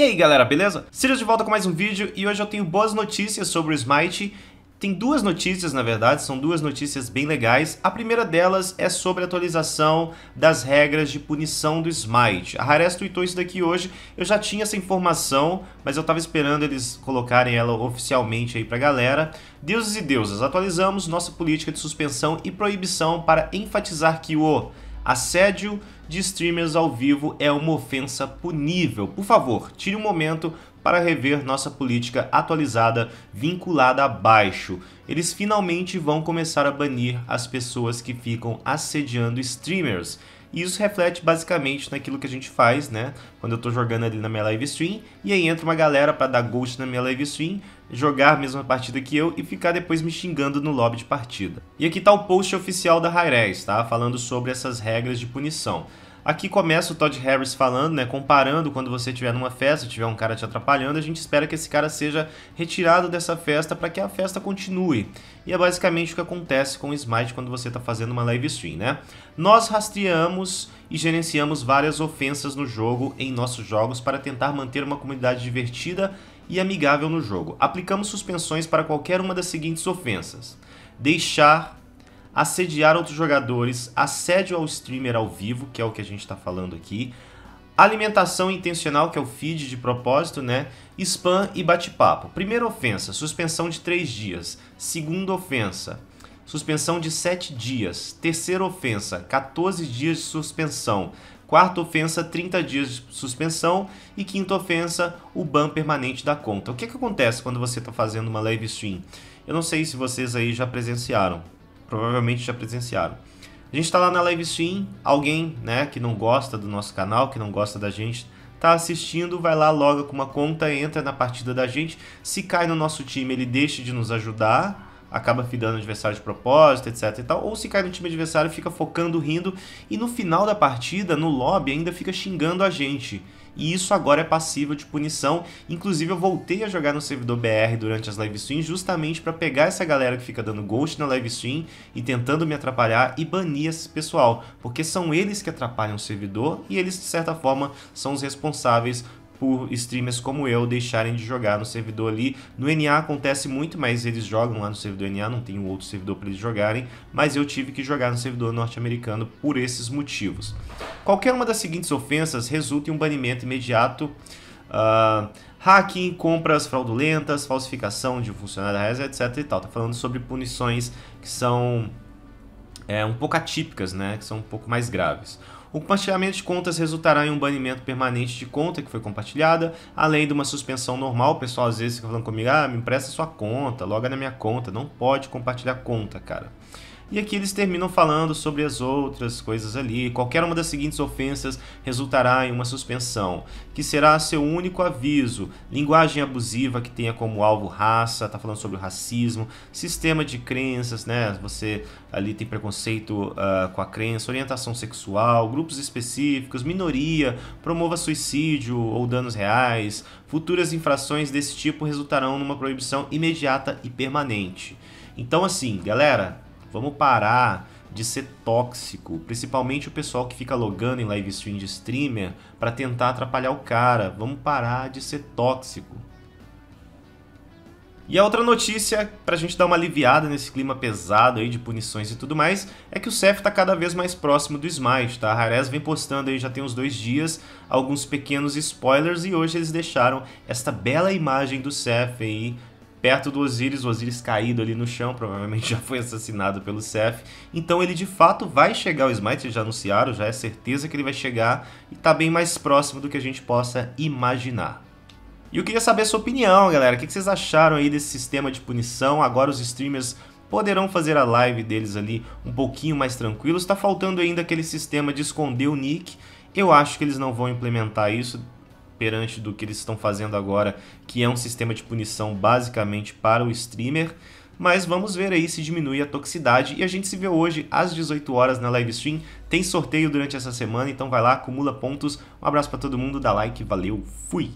E aí galera, beleza? Sirius de volta com mais um vídeo e hoje eu tenho boas notícias sobre o Smite tem duas notícias, na verdade, são duas notícias bem legais. A primeira delas é sobre a atualização das regras de punição do Smite. A Hares tweetou isso daqui hoje, eu já tinha essa informação, mas eu estava esperando eles colocarem ela oficialmente aí pra galera. Deuses e deusas, atualizamos nossa política de suspensão e proibição para enfatizar que o Assédio de streamers ao vivo é uma ofensa punível. Por favor, tire um momento para rever nossa política atualizada vinculada abaixo. Eles finalmente vão começar a banir as pessoas que ficam assediando streamers. E isso reflete basicamente naquilo que a gente faz, né? Quando eu estou jogando ali na minha live stream, e aí entra uma galera para dar ghost na minha live stream, jogar a mesma partida que eu e ficar depois me xingando no lobby de partida. E aqui tá o post oficial da hi tá? Falando sobre essas regras de punição. Aqui começa o Todd Harris falando, né, comparando quando você estiver numa festa, tiver um cara te atrapalhando, a gente espera que esse cara seja retirado dessa festa para que a festa continue. E é basicamente o que acontece com o Smite quando você está fazendo uma live stream, né? Nós rastreamos e gerenciamos várias ofensas no jogo, em nossos jogos, para tentar manter uma comunidade divertida e amigável no jogo. Aplicamos suspensões para qualquer uma das seguintes ofensas. Deixar assediar outros jogadores, assédio ao streamer ao vivo, que é o que a gente está falando aqui, alimentação intencional, que é o feed de propósito, né? Spam e bate-papo. Primeira ofensa, suspensão de 3 dias. Segunda ofensa, suspensão de 7 dias. Terceira ofensa, 14 dias de suspensão. Quarta ofensa, 30 dias de suspensão. E quinta ofensa, o ban permanente da conta. O que, que acontece quando você está fazendo uma live stream? Eu não sei se vocês aí já presenciaram provavelmente já presenciaram. A gente está lá na live stream, alguém né, que não gosta do nosso canal, que não gosta da gente, está assistindo, vai lá, loga com uma conta, entra na partida da gente. Se cai no nosso time, ele deixa de nos ajudar acaba fidando o adversário de propósito, etc e tal, ou se cai no time adversário, fica focando, rindo, e no final da partida, no lobby, ainda fica xingando a gente. E isso agora é passível de punição. Inclusive, eu voltei a jogar no servidor BR durante as live streams justamente para pegar essa galera que fica dando ghost na live stream e tentando me atrapalhar e banir esse pessoal, porque são eles que atrapalham o servidor e eles, de certa forma, são os responsáveis por streamers como eu deixarem de jogar no servidor ali. No NA acontece muito, mas eles jogam lá no servidor NA, não tem um outro servidor para eles jogarem, mas eu tive que jogar no servidor norte-americano por esses motivos. Qualquer uma das seguintes ofensas resulta em um banimento imediato. Uh, hacking, compras fraudulentas, falsificação de funcionário da reza, etc e tal. Tá falando sobre punições que são é, um pouco atípicas, né? Que são um pouco mais graves. O compartilhamento de contas resultará em um banimento permanente de conta que foi compartilhada, além de uma suspensão normal. O pessoal às vezes fica falando comigo, ah, me empresta sua conta, loga é na minha conta. Não pode compartilhar conta, cara. E aqui eles terminam falando sobre as outras coisas ali. Qualquer uma das seguintes ofensas resultará em uma suspensão, que será seu único aviso. Linguagem abusiva que tenha como alvo raça, tá falando sobre o racismo, sistema de crenças, né? Você ali tem preconceito uh, com a crença, orientação sexual, grupos específicos, minoria, promova suicídio ou danos reais. Futuras infrações desse tipo resultarão numa proibição imediata e permanente. Então, assim, galera, Vamos parar de ser tóxico, principalmente o pessoal que fica logando em live stream de streamer para tentar atrapalhar o cara. Vamos parar de ser tóxico. E a outra notícia, pra gente dar uma aliviada nesse clima pesado aí de punições e tudo mais, é que o CEF tá cada vez mais próximo do Smite, tá? A vem postando aí já tem uns dois dias alguns pequenos spoilers e hoje eles deixaram esta bela imagem do CEF aí perto do Osiris, o Osiris caído ali no chão, provavelmente já foi assassinado pelo Seth. Então ele de fato vai chegar ao Smite, eles já anunciaram, já é certeza que ele vai chegar e está bem mais próximo do que a gente possa imaginar. E eu queria saber a sua opinião, galera. O que vocês acharam aí desse sistema de punição? Agora os streamers poderão fazer a live deles ali um pouquinho mais tranquilo. Está faltando ainda aquele sistema de esconder o nick. Eu acho que eles não vão implementar isso perante do que eles estão fazendo agora, que é um sistema de punição basicamente para o streamer. Mas vamos ver aí se diminui a toxicidade e a gente se vê hoje às 18 horas na live stream. Tem sorteio durante essa semana, então vai lá, acumula pontos. Um abraço para todo mundo, dá like, valeu, fui.